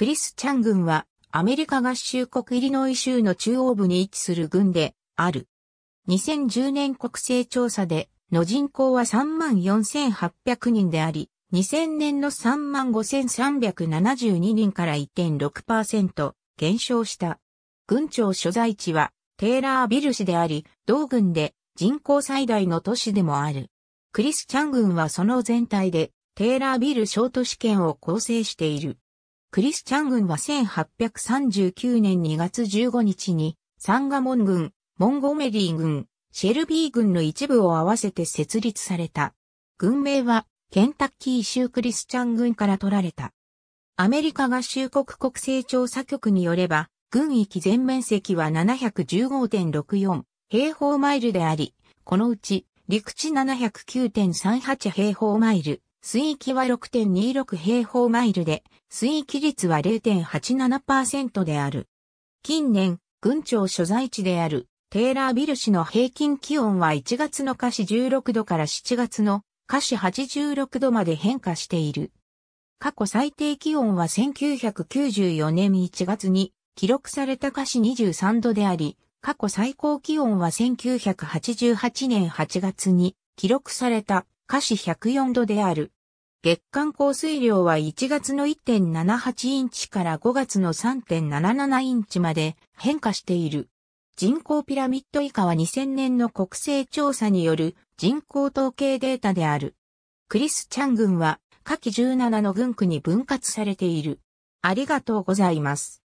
クリスチャン軍はアメリカ合衆国イリノイ州の中央部に位置する軍である。2010年国勢調査での人口は34,800人であり、2000年の35,372人から1.6%減少した。軍庁所在地はテーラービル市であり、同軍で人口最大の都市でもある。クリスチャン軍はその全体でテーラービル小都市圏を構成している。クリスチャン軍は1839年2月15日に、サンガモン軍、モンゴメリー軍、シェルビー軍の一部を合わせて設立された。軍名は、ケンタッキー州クリスチャン軍から取られた。アメリカ合衆国国勢調査局によれば、軍域全面積は715.64平方マイルであり、このうち陸地709.38平方マイル、水域は6.26平方マイルで、水域率は0.87%である。近年、群長所在地であるテーラービル市の平均気温は1月の華氏16度から7月の華氏86度まで変化している。過去最低気温は1994年1月に記録された華氏23度であり、過去最高気温は1988年8月に記録された華氏104度である。月間降水量は1月の1.78インチから5月の3.77インチまで変化している。人口ピラミッド以下は2000年の国勢調査による人口統計データである。クリスチャン軍は下記17の軍区に分割されている。ありがとうございます。